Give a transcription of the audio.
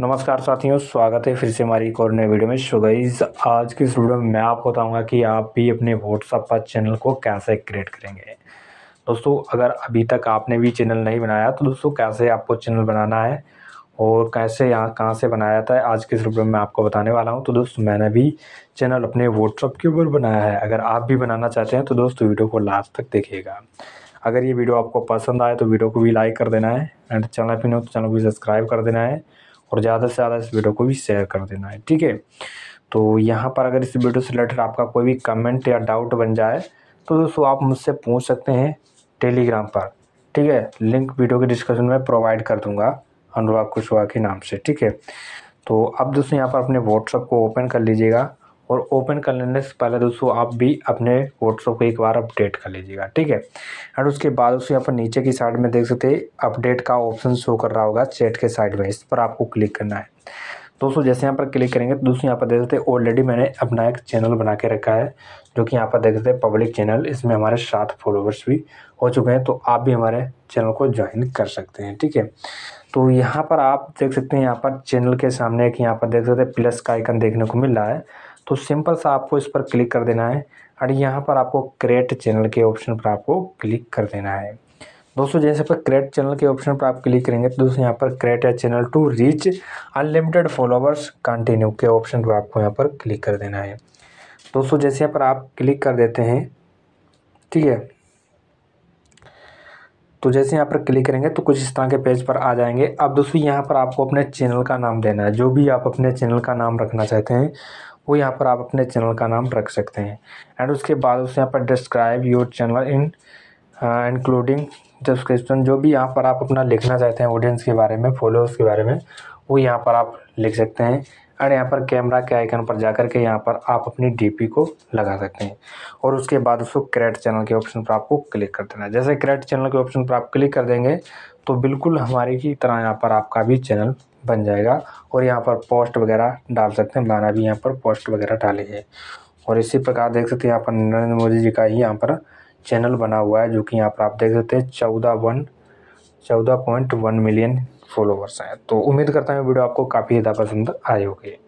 नमस्कार साथियों स्वागत है फिर से हमारी एक और नए वीडियो में सो गाइज आज की इस वीडियो में मैं आपको बताऊंगा कि आप भी अपने व्हाट्सअप पर चैनल को कैसे क्रिएट करेंगे दोस्तों अगर अभी तक आपने भी चैनल नहीं बनाया तो दोस्तों कैसे आपको चैनल बनाना है और कैसे यहाँ कहाँ से बनाया जाता है आज के इस वीडियो में आपको बताने वाला हूँ तो दोस्तों मैंने भी चैनल अपने व्हाट्सअप के ऊपर बनाया है अगर आप भी बनाना चाहते हैं तो दोस्तों वीडियो को लास्ट तक देखिएगा अगर ये वीडियो आपको पसंद आए तो वीडियो को भी लाइक कर देना है एंड चैनल पर नहीं हो तो चैनल को सब्सक्राइब कर देना है और ज़्यादा से ज़्यादा इस वीडियो को भी शेयर कर देना है ठीक है तो यहाँ पर अगर इस वीडियो से रिलेटेड आपका कोई भी कमेंट या डाउट बन जाए तो दोस्तों आप मुझसे पूछ सकते हैं टेलीग्राम पर ठीक है लिंक वीडियो के डिस्क्रिप्शन में प्रोवाइड कर दूंगा अनुराग कुशवाहा के नाम से ठीक है तो अब दोस्तों यहाँ पर अपने व्हाट्सअप को ओपन कर लीजिएगा और ओपन कर लेने से पहले दोस्तों आप भी अपने व्हाट्सअप को एक बार अपडेट कर लीजिएगा ठीक है एंड उसके बाद दोस्तों यहाँ पर नीचे की साइड में देख सकते हैं अपडेट का ऑप्शन शो कर रहा होगा चैट के साइड में इस पर आपको क्लिक करना है दोस्तों जैसे यहाँ पर क्लिक करेंगे तो दोस्तों यहाँ पर देख सकते हैं ऑलरेडी मैंने अपना एक चैनल बना के रखा है जो कि यहाँ पर देख सकते हैं पब्लिक चैनल इसमें हमारे सात फॉलोवर्स भी हो चुके हैं तो आप भी हमारे चैनल को ज्वाइन कर सकते हैं ठीक है तो यहाँ पर आप देख सकते हैं यहाँ पर चैनल के सामने एक यहाँ पर देख सकते हैं प्लस का आइकन देखने को मिल रहा है तो सिंपल सा आपको इस पर क्लिक कर देना है और यहाँ पर आपको क्रिएट चैनल के ऑप्शन पर आपको क्लिक कर देना है दोस्तों जैसे पर क्रिएट चैनल के ऑप्शन पर आप क्लिक करेंगे तो दोस्तों यहाँ पर create a channel to reach unlimited followers continue के ऑप्शन पर आपको यहाँ पर क्लिक कर देना है दोस्तों जैसे यहाँ पर आप क्लिक कर देते हैं ठीक है तो जैसे यहाँ पर क्लिक करेंगे तो कुछ इस तरह के पेज पर आ जाएंगे अब दोस्तों यहाँ पर आपको अपने चैनल का नाम देना है जो भी आप अपने चैनल का नाम रखना चाहते हैं वो यहाँ पर आप अपने चैनल का नाम रख सकते हैं एंड उसके बाद उस यहाँ पर describe your channel in including description जो भी यहाँ पर आप अपना लिखना चाहते हैं ऑडियंस के बारे में फॉलोअर्स के बारे में वो यहाँ पर आप लिख सकते हैं एंड यहाँ पर कैमरा के आइकन पर जा कर के यहाँ पर आप अपनी डीपी को लगा सकते हैं और उसके बाद उसको क्रेट चैनल के ऑप्शन पर आपको क्लिक कर देना है जैसे क्रेट चैनल के ऑप्शन पर आप क्लिक कर देंगे तो बिल्कुल हमारे की तरह यहाँ पर आपका भी चैनल बन जाएगा और यहाँ पर पोस्ट वगैरह डाल सकते हैं गाना भी यहाँ पर पोस्ट वगैरह डालेंगे और इसी प्रकार देख सकते हैं यहाँ पर नरेंद्र मोदी जी का ही यहाँ पर चैनल बना हुआ है जो कि यहाँ पर आप देख सकते हैं चौदह वन चौदह पॉइंट वन मिलियन फॉलोवर्स हैं तो उम्मीद करता हूँ वीडियो आपको काफ़ी ज़्यादा पसंद आई होगी